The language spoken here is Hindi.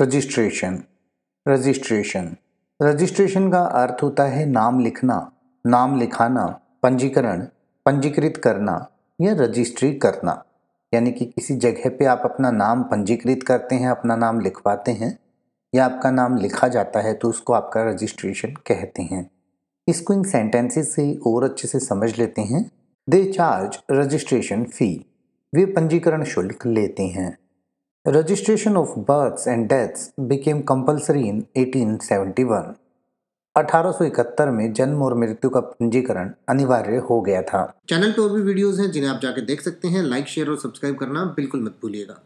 रजिस्ट्रेशन रजिस्ट्रेशन रजिस्ट्रेशन का अर्थ होता है नाम लिखना नाम लिखाना पंजीकरण पंजीकृत करना या रजिस्ट्री करना यानी कि किसी जगह पे आप अपना नाम पंजीकृत करते हैं अपना नाम लिखवाते हैं या आपका नाम लिखा जाता है तो उसको आपका रजिस्ट्रेशन कहते हैं इसको इन सेंटेंसेस से और अच्छे से समझ लेते हैं दे चार्ज रजिस्ट्रेशन फ़ी वे पंजीकरण शुल्क लेते हैं registration of births and deaths became compulsory in 1871. 1871 में जन्म और मृत्यु का पंजीकरण अनिवार्य हो गया था चैनल पर भी वीडियोस हैं जिन्हें आप जाके देख सकते हैं लाइक शेयर और सब्सक्राइब करना बिल्कुल मत भूलिएगा